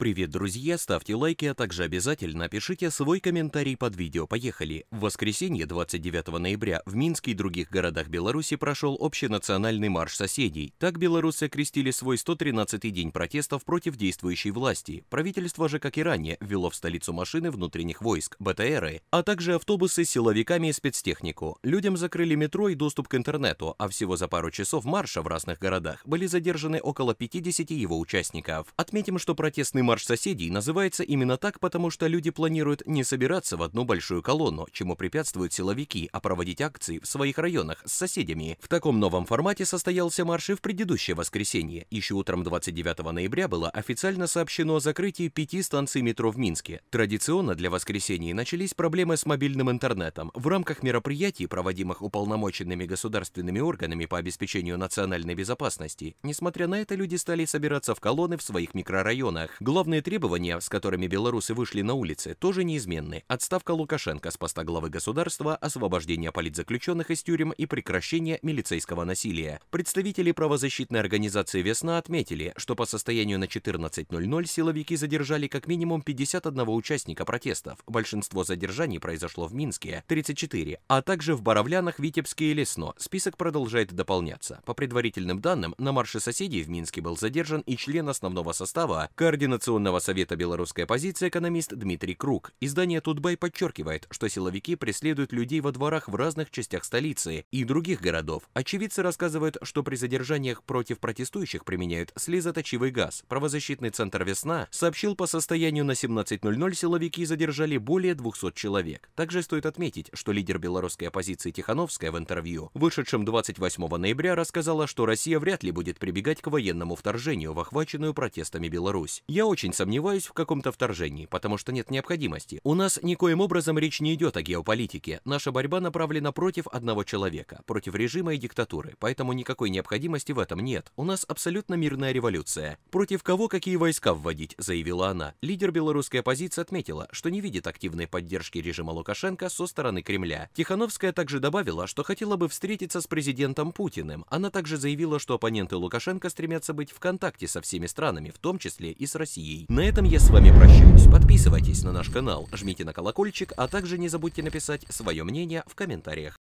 Привет, друзья! Ставьте лайки, а также обязательно пишите свой комментарий под видео. Поехали! В воскресенье 29 ноября в Минске и других городах Беларуси прошел общенациональный марш соседей. Так белорусы окрестили свой 113-й день протестов против действующей власти. Правительство же, как и ранее, ввело в столицу машины внутренних войск, БТРы, а также автобусы с силовиками и спецтехнику. Людям закрыли метро и доступ к интернету, а всего за пару часов марша в разных городах были задержаны около 50 его участников. Отметим, что протестный Марш соседей называется именно так, потому что люди планируют не собираться в одну большую колонну, чему препятствуют силовики, а проводить акции в своих районах с соседями. В таком новом формате состоялся марш и в предыдущее воскресенье. Еще утром 29 ноября было официально сообщено о закрытии пяти станций метро в Минске. Традиционно для воскресенья начались проблемы с мобильным интернетом. В рамках мероприятий, проводимых уполномоченными государственными органами по обеспечению национальной безопасности, несмотря на это, люди стали собираться в колонны в своих микрорайонах. Главные требования, с которыми белорусы вышли на улицы, тоже неизменны. Отставка Лукашенко с поста главы государства, освобождение политзаключенных из тюрем и прекращение милицейского насилия. Представители правозащитной организации «Весна» отметили, что по состоянию на 14.00 силовики задержали как минимум 51 участника протестов. Большинство задержаний произошло в Минске – 34, а также в Боровлянах, Витебске и Лесно. Список продолжает дополняться. По предварительным данным, на марше соседей в Минске был задержан и член основного состава координации. Координационного совета «Белорусская позиция» экономист Дмитрий Круг. Издание «Тутбай» подчеркивает, что силовики преследуют людей во дворах в разных частях столицы и других городов. Очевидцы рассказывают, что при задержаниях против протестующих применяют слезоточивый газ. Правозащитный центр «Весна» сообщил, по состоянию на 17.00 силовики задержали более 200 человек. Также стоит отметить, что лидер белорусской оппозиции Тихановская в интервью, вышедшем 28 ноября, рассказала, что Россия вряд ли будет прибегать к военному вторжению в охваченную протестами Беларусь. «Я очень очень сомневаюсь в каком-то вторжении, потому что нет необходимости. У нас никоим образом речь не идет о геополитике. Наша борьба направлена против одного человека, против режима и диктатуры, поэтому никакой необходимости в этом нет. У нас абсолютно мирная революция. Против кого какие войска вводить, заявила она. Лидер белорусской оппозиции отметила, что не видит активной поддержки режима Лукашенко со стороны Кремля. Тихановская также добавила, что хотела бы встретиться с президентом Путиным. Она также заявила, что оппоненты Лукашенко стремятся быть в контакте со всеми странами, в том числе и с Россией ей. На этом я с вами прощаюсь. Подписывайтесь на наш канал, жмите на колокольчик, а также не забудьте написать свое мнение в комментариях.